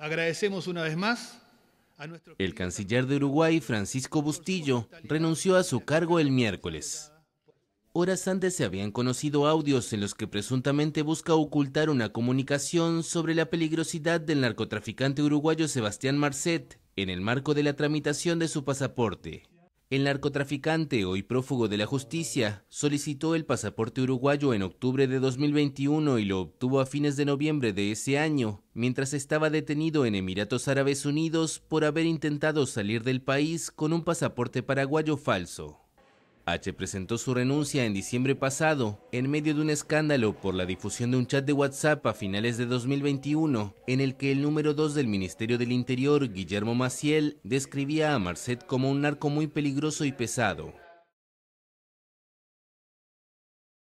Agradecemos una vez más a nuestro... El canciller de Uruguay, Francisco Bustillo, renunció a su cargo el miércoles. Horas antes se habían conocido audios en los que presuntamente busca ocultar una comunicación sobre la peligrosidad del narcotraficante uruguayo Sebastián Marcet en el marco de la tramitación de su pasaporte. El narcotraficante, hoy prófugo de la justicia, solicitó el pasaporte uruguayo en octubre de 2021 y lo obtuvo a fines de noviembre de ese año, mientras estaba detenido en Emiratos Árabes Unidos por haber intentado salir del país con un pasaporte paraguayo falso. H presentó su renuncia en diciembre pasado, en medio de un escándalo por la difusión de un chat de WhatsApp a finales de 2021, en el que el número 2 del Ministerio del Interior, Guillermo Maciel, describía a Marcet como un narco muy peligroso y pesado.